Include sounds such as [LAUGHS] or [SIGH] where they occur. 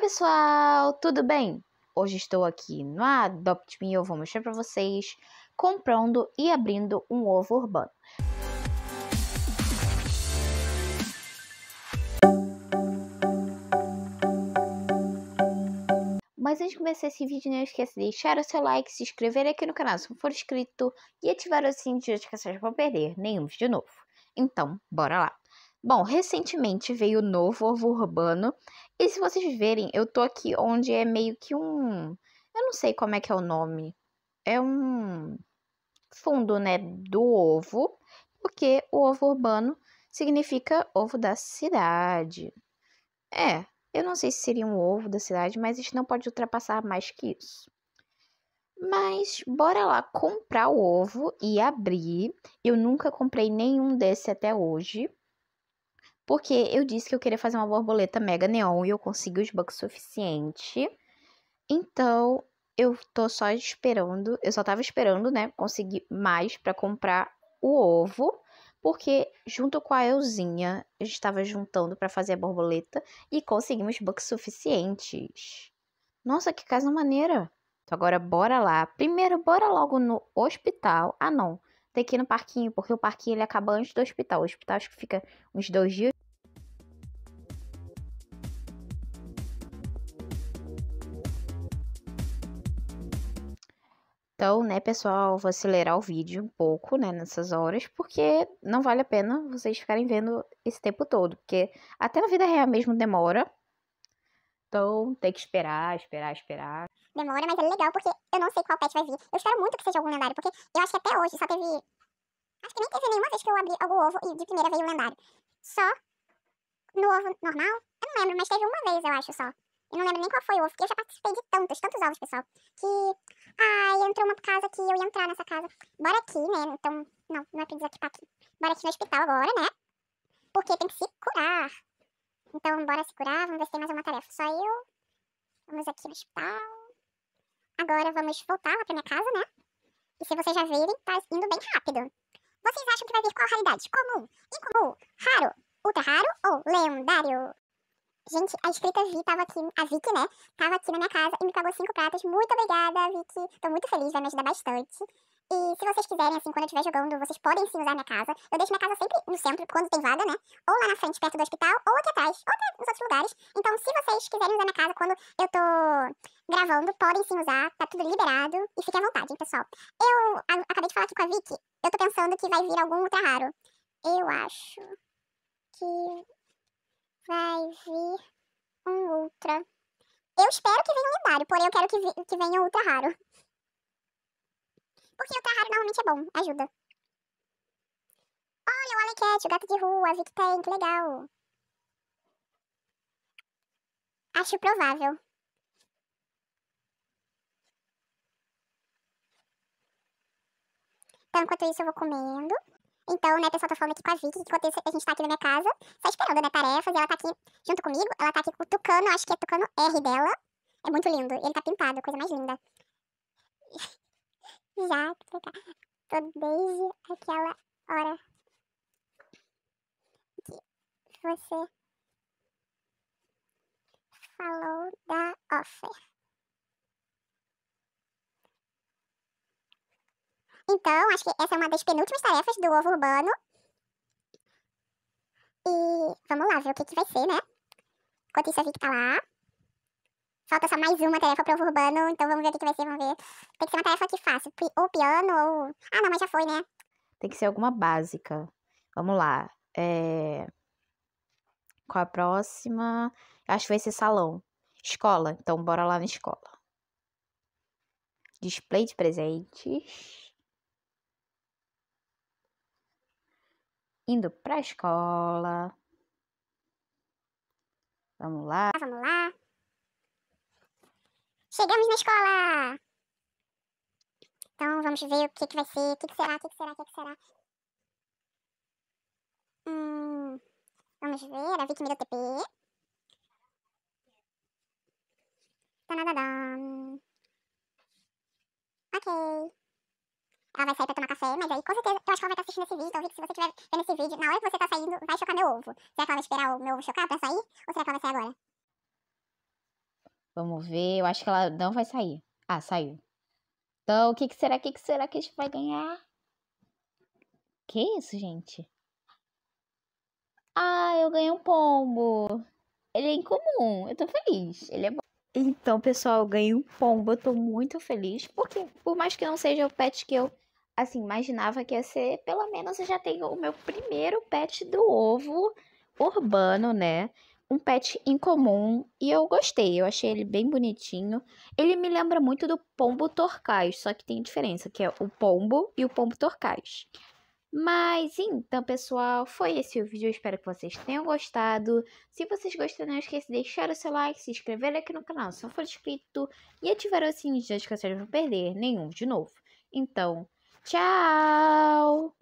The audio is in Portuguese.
pessoal, tudo bem? Hoje estou aqui no Adopt Me, eu vou mostrar para vocês comprando e abrindo um ovo urbano. Mas antes de começar esse vídeo, não esqueça de deixar o seu like, se inscrever aqui no canal se não for inscrito e ativar o sininho de notificações para não perder nenhum vídeo novo. Então, bora lá! Bom, recentemente veio o novo ovo urbano. E se vocês verem, eu tô aqui onde é meio que um. Eu não sei como é que é o nome. É um fundo, né? Do ovo. Porque o ovo urbano significa ovo da cidade. É, eu não sei se seria um ovo da cidade, mas a gente não pode ultrapassar mais que isso. Mas bora lá comprar o ovo e abrir. Eu nunca comprei nenhum desse até hoje. Porque eu disse que eu queria fazer uma borboleta mega neon e eu consegui os bugs suficiente. Então, eu tô só esperando, eu só tava esperando, né, conseguir mais para comprar o ovo, porque junto com a Elzinha, a gente tava juntando para fazer a borboleta e conseguimos bugs suficientes. Nossa, que casa maneira. Então agora bora lá. Primeiro, bora logo no hospital. Ah, não. Tem que ir no parquinho, porque o parquinho ele acaba antes do hospital. O hospital acho que fica uns dois dias. Então, né, pessoal, vou acelerar o vídeo um pouco, né, nessas horas, porque não vale a pena vocês ficarem vendo esse tempo todo, porque até na vida real mesmo demora. Então, tem que esperar, esperar, esperar. Demora, mas é legal, porque eu não sei qual pet vai vir. Eu espero muito que seja algum lendário, porque eu acho que até hoje só teve... Acho que nem teve nenhuma vez que eu abri algum ovo e de primeira veio um lendário. Só no ovo normal, eu não lembro, mas teve uma vez, eu acho, só. Eu não lembro nem qual foi o ovo, porque eu já participei de tantos, tantos ovos, pessoal, que... Ah, uma casa que eu ia entrar nessa casa. Bora aqui, né? Então, não, não é pra dizer que tá aqui. Bora aqui no hospital agora, né? Porque tem que se curar. Então, bora se curar. Vamos ver se tem mais uma tarefa. Só eu. Vamos aqui no hospital. Agora vamos voltar lá pra minha casa, né? E se vocês já virem, tá indo bem rápido. Vocês acham que vai vir qual raridade? Comum, incomum, raro, ultra raro ou lendário? Gente, a escrita Vi tava aqui, a Vicky, né? Tava aqui na minha casa e me pagou cinco pratas. Muito obrigada, Vicky. Tô muito feliz, vai me ajudar bastante. E se vocês quiserem, assim, quando eu estiver jogando, vocês podem sim usar minha casa. Eu deixo minha casa sempre no centro, quando tem vaga, né? Ou lá na frente, perto do hospital, ou aqui atrás, ou até nos outros lugares. Então, se vocês quiserem usar minha casa quando eu tô gravando, podem sim usar. Tá tudo liberado. E fiquem à vontade, hein, pessoal. Eu acabei de falar aqui com a Vicky. Eu tô pensando que vai vir algum ultra raro. Eu acho que vai vir um ultra. Eu espero que venha um lendário, porém eu quero que, que venha ultra raro. Porque ultra raro normalmente é bom, ajuda. Olha o Alecat, o gato de rua, vi que tem, que legal. Acho provável. Então, enquanto isso, eu vou comendo. Então, né, pessoal tô falando aqui com a Vicky, que a gente tá aqui na minha casa, só esperando, né, tarefas, e ela tá aqui junto comigo, ela tá aqui com o Tucano, acho que é Tucano R dela. É muito lindo, ele tá pintado, coisa mais linda. [LAUGHS] Já, tô desde aquela hora que você falou da offer. Então, acho que essa é uma das penúltimas tarefas do ovo urbano. E vamos lá ver o que, que vai ser, né? Enquanto isso, a Vic tá lá. Falta só mais uma tarefa pro ovo urbano, então vamos ver o que, que vai ser, vamos ver. Tem que ser uma tarefa que fácil, ou piano, ou... Ah, não, mas já foi, né? Tem que ser alguma básica. Vamos lá. É... Qual a próxima? Acho que vai ser salão. Escola, então bora lá na escola. Display de presentes. indo para a escola. Vamos lá. Vamos lá. Chegamos na escola! Então vamos ver o que, que vai ser, o que, que será, o que, que será, o que, que será. Hum, vamos ver, a Vicky me deu TP. Tanadadam. Ok ela vai sair pra tomar café, mas aí com certeza eu acho que ela vai estar tá assistindo esse vídeo, então Vic, se você estiver vendo esse vídeo, na hora que você tá saindo, vai chocar meu ovo. Será que ela vai esperar o meu ovo chocar pra sair? Ou será que ela vai sair agora? Vamos ver, eu acho que ela não vai sair. Ah, saiu. Então, o que, que será, o que, que será que a gente vai ganhar? Que isso, gente? Ah, eu ganhei um pombo. Ele é incomum, eu tô feliz. Ele é bom. Então, pessoal, eu ganhei um pombo. Eu tô muito feliz. Porque, por mais que não seja o pet que eu assim, imaginava que ia ser, pelo menos eu já tenho o meu primeiro pet do ovo urbano, né? Um pet incomum e eu gostei, eu achei ele bem bonitinho. Ele me lembra muito do pombo torcais só que tem diferença, que é o pombo e o pombo torcais Mas então, pessoal, foi esse o vídeo. Eu espero que vocês tenham gostado. Se vocês gostaram, não esqueça de deixar o seu like, se inscrever aqui no canal se não for inscrito e ativar o sininho de notificações para não perder nenhum de novo. Então, Tchau!